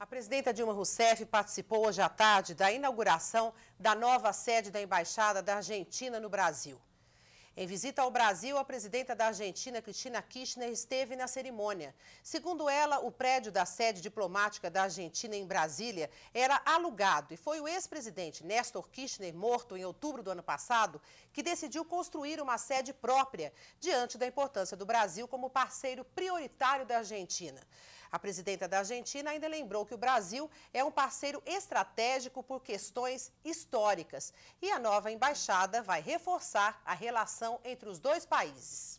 A presidenta Dilma Rousseff participou hoje à tarde da inauguração da nova sede da Embaixada da Argentina no Brasil. Em visita ao Brasil, a presidenta da Argentina, Cristina Kirchner, esteve na cerimônia. Segundo ela, o prédio da sede diplomática da Argentina em Brasília era alugado e foi o ex-presidente Néstor Kirchner, morto em outubro do ano passado, que decidiu construir uma sede própria diante da importância do Brasil como parceiro prioritário da Argentina. A presidenta da Argentina ainda lembrou que o Brasil é um parceiro estratégico por questões históricas e a nova embaixada vai reforçar a relação entre os dois países.